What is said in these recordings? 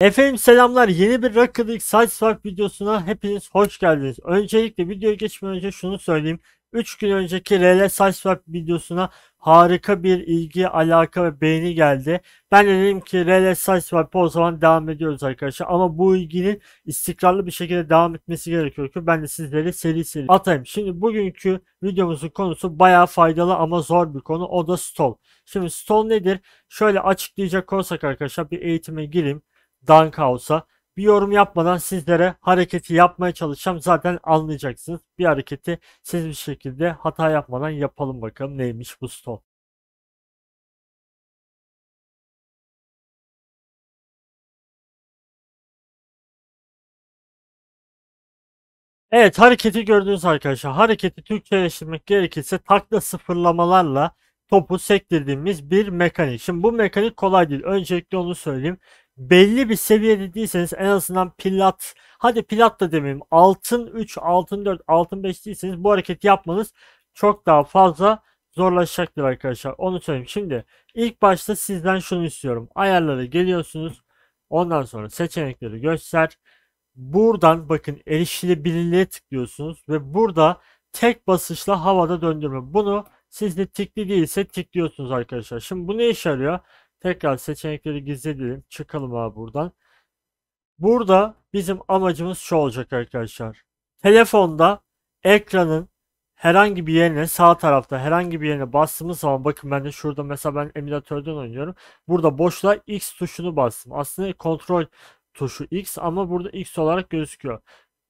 Efendim selamlar yeni bir Rocket swap videosuna hepiniz hoş geldiniz. Öncelikle videoya geçmeden önce şunu söyleyeyim. 3 gün önceki RL swap videosuna harika bir ilgi, alaka ve beğeni geldi. Ben de dedim ki RL swap o zaman devam ediyoruz arkadaşlar. Ama bu ilginin istikrarlı bir şekilde devam etmesi gerekiyor ki ben de sizleri seri seri atayım. Şimdi bugünkü videomuzun konusu bayağı faydalı ama zor bir konu. O da stol. Şimdi stol nedir? Şöyle açıklayacak olsak arkadaşlar bir eğitime gireyim. Dankhouse'a. Bir yorum yapmadan sizlere hareketi yapmaya çalışacağım. Zaten anlayacaksınız. Bir hareketi siz bir şekilde hata yapmadan yapalım bakalım neymiş bu stop. Evet hareketi gördünüz arkadaşlar. Hareketi Türkçeleştirmek gerekirse takla sıfırlamalarla topu sektirdiğimiz bir mekanik. Şimdi bu mekanik kolay değil. Öncelikle onu söyleyeyim belli bir seviyede değilseniz en azından plat hadi plat da demeyeyim altın 3 altın 4 altın 5 değilseniz bu hareketi yapmanız çok daha fazla zorlaşacaktır arkadaşlar onu söyleyeyim şimdi ilk başta sizden şunu istiyorum ayarlara geliyorsunuz ondan sonra seçenekleri göster buradan bakın erişilebilirliğe tıklıyorsunuz ve burada tek basışla havada döndürme bunu sizde tikli değilse tikliyorsunuz arkadaşlar şimdi bu ne işe yarıyor Tekrar seçenekleri gizleyelim. Çıkalım abi buradan. Burada bizim amacımız şu olacak arkadaşlar. Telefonda ekranın herhangi bir yerine sağ tarafta herhangi bir yerine bastığımız zaman bakın ben de şurada mesela ben emülatörden oynuyorum. Burada boşluğa X tuşunu bastım. Aslında kontrol tuşu X ama burada X olarak gözüküyor.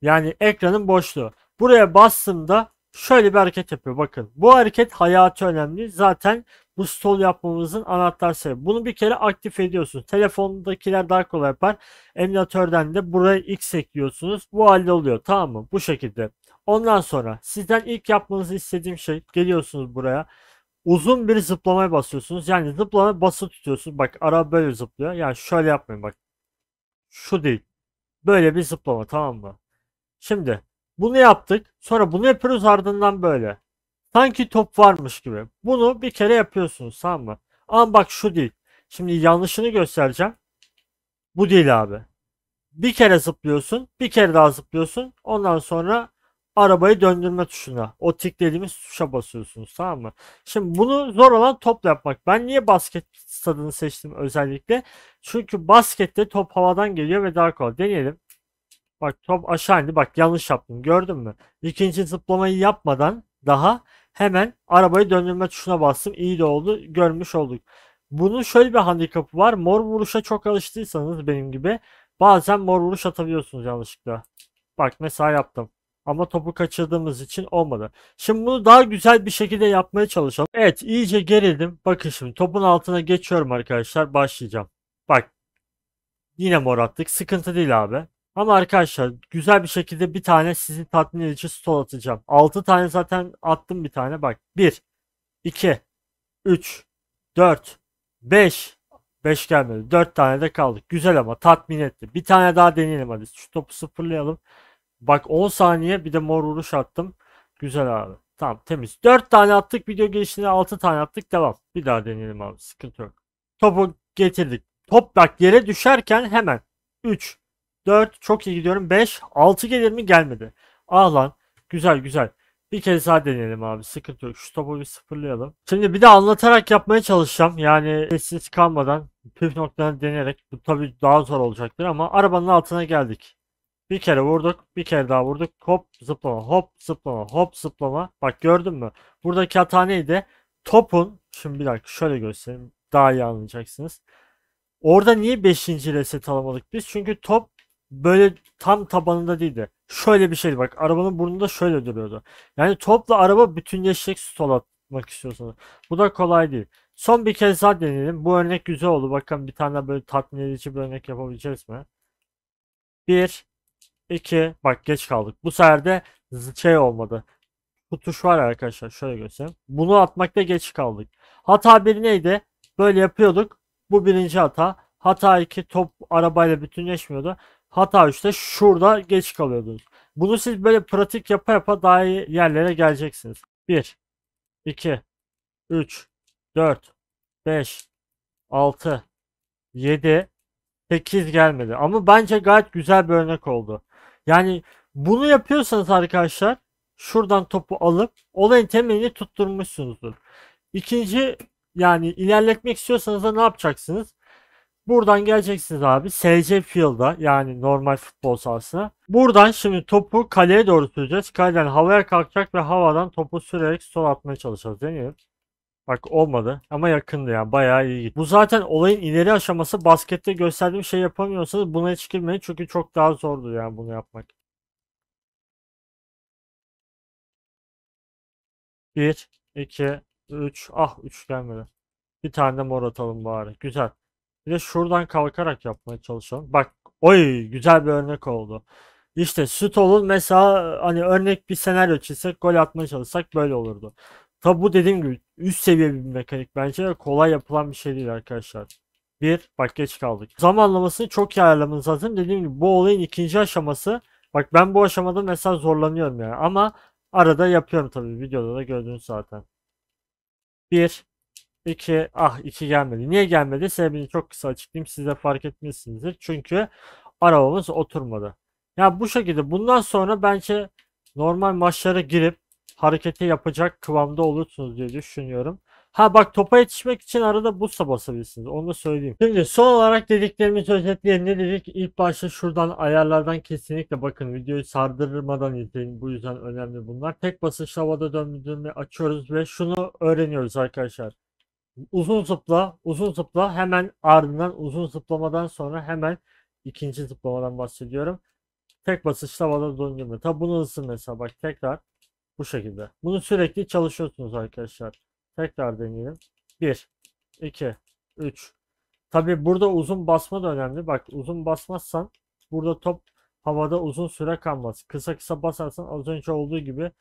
Yani ekranın boşluğu. Buraya bastığımda şöyle bir hareket yapıyor. Bakın bu hareket hayatı önemli. Zaten bu stol yapmamızın anahtar sebebi. Bunu bir kere aktif ediyorsun. Telefondakiler daha kolay yapar. Emülatörden de buraya X ekliyorsunuz. Bu halde oluyor. Tamam mı? Bu şekilde. Ondan sonra sizden ilk yapmanızı istediğim şey geliyorsunuz buraya. Uzun bir zıplamaya basıyorsunuz. Yani zıplama basılı tutuyorsunuz. Bak ara böyle zıplıyor. Yani şöyle yapmayın bak. Şu değil. Böyle bir zıplama tamam mı? Şimdi bunu yaptık. Sonra bunu yapıyoruz ardından böyle. Sanki top varmış gibi. Bunu bir kere yapıyorsunuz tamam mı? Ama bak şu değil. Şimdi yanlışını göstereceğim. Bu değil abi. Bir kere zıplıyorsun. Bir kere daha zıplıyorsun. Ondan sonra arabayı döndürme tuşuna. O tik dediğimiz tuşa basıyorsunuz tamam mı? Şimdi bunu zor olan topla yapmak. Ben niye basket stadını seçtim özellikle? Çünkü baskette top havadan geliyor ve daha kolay. Deneyelim. Bak top aşağı indi. Bak yanlış yaptım. Gördün mü? İkinci zıplamayı yapmadan daha hemen arabayı döndürme tuşuna bastım. İyi de oldu. Görmüş olduk. Bunun şöyle bir handikapı var. Mor vuruşa çok alıştıysanız benim gibi bazen mor vuruş atabiliyorsunuz yanlışlıkla. Bak mesela yaptım. Ama topu kaçırdığımız için olmadı. Şimdi bunu daha güzel bir şekilde yapmaya çalışalım. Evet iyice gerildim. Bakın şimdi topun altına geçiyorum arkadaşlar. Başlayacağım. Bak. Yine mor attık. Sıkıntı değil abi. Ama arkadaşlar güzel bir şekilde bir tane sizi tatmin edici stol atacağım. 6 tane zaten attım bir tane bak. 1, 2, 3, 4, 5. 5 gelmedi. 4 tane de kaldık. Güzel ama tatmin etti. Bir tane daha deneyelim hadi. Şu topu sıfırlayalım. Bak 10 saniye bir de mor vuruş attım. Güzel abi. Tamam temiz. 4 tane attık. Video girişine 6 tane attık. Devam. Bir daha deneyelim abi. Sıkıntı yok. Topu getirdik. Top bak yere düşerken hemen 3, 4 çok iyi gidiyorum. 5 6 gelir mi gelmedi. Ah lan güzel güzel. Bir kez daha deneyelim abi. Sıkıntı yok. Şu topu bir sıfırlayalım. Şimdi bir de anlatarak yapmaya çalışacağım. Yani sessiz kalmadan püf noktalarını deneyerek. Bu tabii daha zor olacaktır ama arabanın altına geldik. Bir kere vurduk. Bir kere daha vurduk. Hop zıplama. Hop zıplama. Hop zıplama. Bak gördün mü? Buradaki hata neydi? Topun. Şimdi bir dakika şöyle göstereyim. Daha iyi anlayacaksınız. Orada niye 5. reset alamadık biz? Çünkü top böyle tam tabanında değildi. Şöyle bir şeydi bak arabanın burnunda şöyle duruyordu. Yani topla araba bütünleşecek stol atmak istiyorsanız. Bu da kolay değil. Son bir kez daha deneyelim. Bu örnek güzel oldu. Bakın bir tane böyle tatmin edici bir örnek yapabileceğiz mi? 1 2 bak geç kaldık. Bu sefer de şey olmadı. Bu tuş var arkadaşlar. Şöyle göstereyim. Bunu atmakta geç kaldık. Hata biri neydi? Böyle yapıyorduk. Bu birinci hata. Hata 2 top arabayla bütünleşmiyordu. Hata 3'te şurada geç kalıyordunuz. Bunu siz böyle pratik yapa yapa daha iyi yerlere geleceksiniz. 1, 2, 3, 4, 5, 6, 7, 8 gelmedi. Ama bence gayet güzel bir örnek oldu. Yani bunu yapıyorsanız arkadaşlar şuradan topu alıp olayın temelini tutturmuşsunuzdur. İkinci yani ilerletmek istiyorsanız da ne yapacaksınız? Buradan geleceksiniz abi. SC Field'a yani normal futbol sahasına. Buradan şimdi topu kaleye doğru süreceğiz. Kaleden havaya kalkacak ve havadan topu sürerek sol atmaya çalışacağız. Deniyoruz. Bak olmadı ama yakındı yani bayağı iyi gitti. Bu zaten olayın ileri aşaması baskette gösterdiğim şey yapamıyorsanız buna hiç girmeyin çünkü çok daha zordu yani bunu yapmak. 1, 2, 3, ah 3 gelmedi. Bir tane de mor atalım bari. Güzel. Bir de şuradan kalkarak yapmaya çalışalım. Bak oy güzel bir örnek oldu. İşte süt olur mesela hani örnek bir senaryo çizsek gol atmaya çalışsak böyle olurdu. Tabi bu dediğim gibi üst seviye bir mekanik bence kolay yapılan bir şey değil arkadaşlar. Bir bak geç kaldık. Zamanlamasını çok iyi ayarlamanız lazım. Dediğim gibi bu olayın ikinci aşaması. Bak ben bu aşamada mesela zorlanıyorum yani ama arada yapıyorum tabi videoda da gördünüz zaten. Bir 2 ah 2 gelmedi. Niye gelmedi? Sebebini çok kısa açıklayayım. Siz de fark etmişsinizdir. Çünkü arabamız oturmadı. Ya yani bu şekilde bundan sonra bence normal maçlara girip hareketi yapacak kıvamda olursunuz diye düşünüyorum. Ha bak topa yetişmek için arada boosta basabilirsiniz. Onu da söyleyeyim. Şimdi son olarak dediklerimizi özetleyelim. Ne dedik? İlk başta şuradan ayarlardan kesinlikle bakın. Videoyu sardırmadan izleyin. Bu yüzden önemli bunlar. Tek basınçla havada döndürme açıyoruz ve şunu öğreniyoruz arkadaşlar. Uzun zıpla, uzun zıpla hemen ardından uzun zıplamadan sonra hemen ikinci zıplamadan bahsediyorum. Tek basışla bana döndürme. Tabi bunu hızı mesela bak tekrar bu şekilde. Bunu sürekli çalışıyorsunuz arkadaşlar. Tekrar deneyelim. 1, 2, 3. Tabi burada uzun basma da önemli. Bak uzun basmazsan burada top havada uzun süre kalmaz. Kısa kısa basarsan az önce olduğu gibi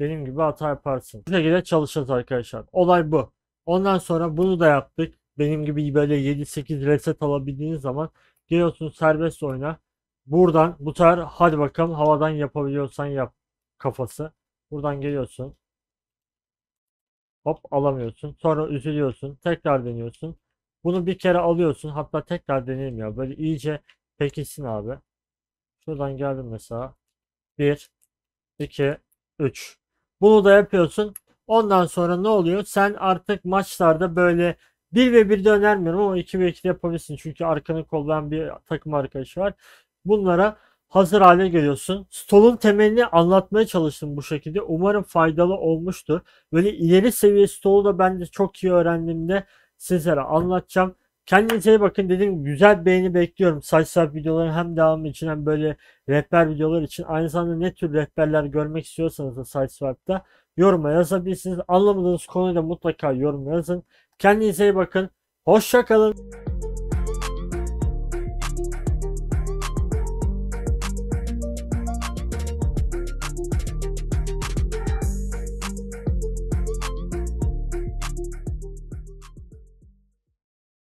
benim gibi hata yaparsın. Bu şekilde çalışacağız arkadaşlar. Olay bu. Ondan sonra bunu da yaptık. Benim gibi böyle 7-8 reset alabildiğiniz zaman geliyorsun serbest oyna. Buradan bu sefer hadi bakalım havadan yapabiliyorsan yap kafası. Buradan geliyorsun. Hop alamıyorsun. Sonra üzülüyorsun. Tekrar deniyorsun. Bunu bir kere alıyorsun. Hatta tekrar deneyelim ya. Böyle iyice pekişsin abi. Şuradan geldim mesela. 1, 2, 3. Bunu da yapıyorsun. Ondan sonra ne oluyor? Sen artık maçlarda böyle 1 ve 1'de önermiyorum ama 2 ve 2'de yapabilirsin. Çünkü arkanı kollayan bir takım arkadaşı var. Bunlara hazır hale geliyorsun. Stol'un temelini anlatmaya çalıştım bu şekilde. Umarım faydalı olmuştur. Böyle ileri seviye Stol'u da ben de çok iyi öğrendiğimde sizlere anlatacağım. Kendinize iyi bakın. Dediğim güzel beğeni bekliyorum. Saç saç videoların hem devamı için hem böyle rehber videolar için. Aynı zamanda ne tür rehberler görmek istiyorsanız da SideSwipe'da yoruma yazabilirsiniz. Anlamadığınız konuda mutlaka yorum yazın. Kendinize iyi bakın. Hoşça kalın.